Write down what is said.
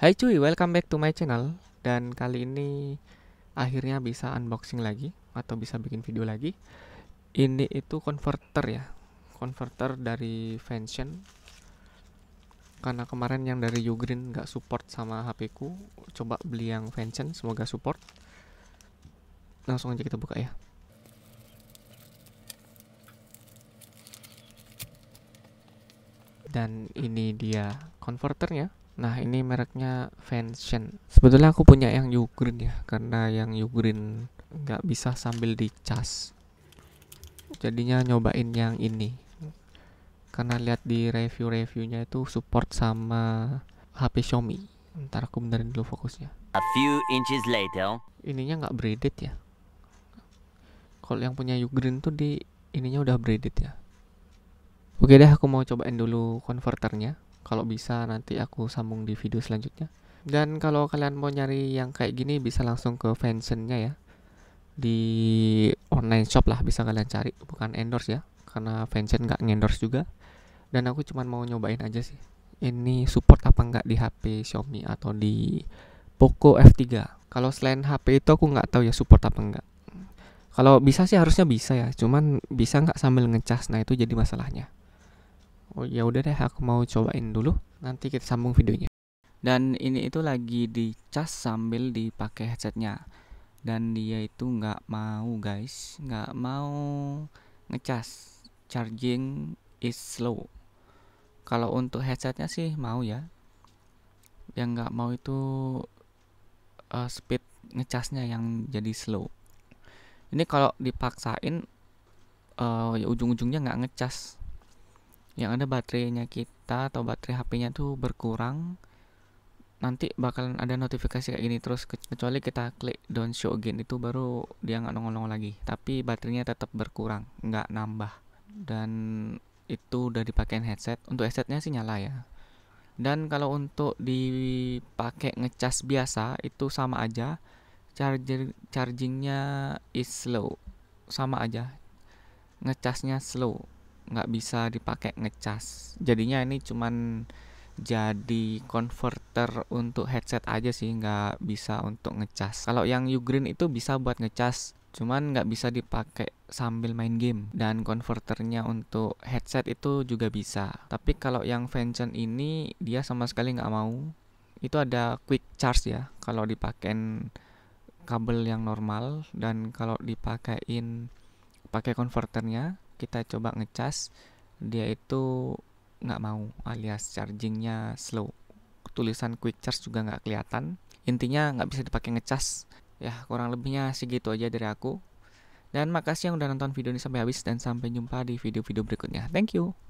Hai cuy, welcome back to my channel Dan kali ini akhirnya bisa unboxing lagi Atau bisa bikin video lagi Ini itu converter ya Converter dari Vention Karena kemarin yang dari Ugreen nggak support sama HP ku Coba beli yang Vention, semoga support Langsung aja kita buka ya Dan ini dia converternya Nah ini mereknya Vention. Sebetulnya aku punya yang Ugreen ya, karena yang Ugreen nggak bisa sambil dicas. Jadinya nyobain yang ini. Karena lihat di review-reviewnya itu support sama HP Xiaomi. Ntar aku benerin dulu fokusnya. A few inches later. Ininya nggak braided ya. Kalau yang punya Ugreen tuh di ininya udah braided ya. Oke deh, aku mau cobain dulu konverternya kalau bisa nanti aku sambung di video selanjutnya dan kalau kalian mau nyari yang kayak gini bisa langsung ke fansennya ya di online shop lah bisa kalian cari bukan endorse ya karena fansen nggak endorse juga dan aku cuma mau nyobain aja sih ini support apa nggak di HP Xiaomi atau di Poco F3 kalau selain HP itu aku nggak tahu ya support apa nggak kalau bisa sih harusnya bisa ya cuman bisa nggak sambil ngecas nah itu jadi masalahnya oh ya udah deh aku mau cobain dulu nanti kita sambung videonya dan ini itu lagi dicas sambil dipakai headsetnya dan dia itu nggak mau guys nggak mau ngecas charging is slow kalau untuk headsetnya sih mau ya yang nggak mau itu uh, speed ngecasnya yang jadi slow ini kalau dipaksain uh, ya ujung-ujungnya nggak ngecas yang ada baterainya kita atau baterai HP-nya tuh berkurang nanti bakalan ada notifikasi kayak gini terus kecuali kita klik don't show again itu baru dia nggak nongol-nongol lagi tapi baterainya tetap berkurang nggak nambah dan itu udah dipakein headset untuk headsetnya sih nyala ya dan kalau untuk dipakai ngecas biasa itu sama aja charger chargingnya is slow sama aja ngecasnya slow nggak bisa dipakai ngecas jadinya ini cuman jadi converter untuk headset aja sih nggak bisa untuk ngecas kalau yang Ugreen itu bisa buat ngecas cuman nggak bisa dipakai sambil main game dan konverternya untuk headset itu juga bisa tapi kalau yang Vention ini dia sama sekali nggak mau itu ada quick charge ya kalau dipakein kabel yang normal dan kalau dipakein pakai konverternya kita coba ngecas dia itu nggak mau alias chargingnya slow tulisan quick charge juga nggak kelihatan intinya nggak bisa dipakai ngecas ya kurang lebihnya segitu aja dari aku dan makasih yang udah nonton video ini sampai habis dan sampai jumpa di video-video berikutnya thank you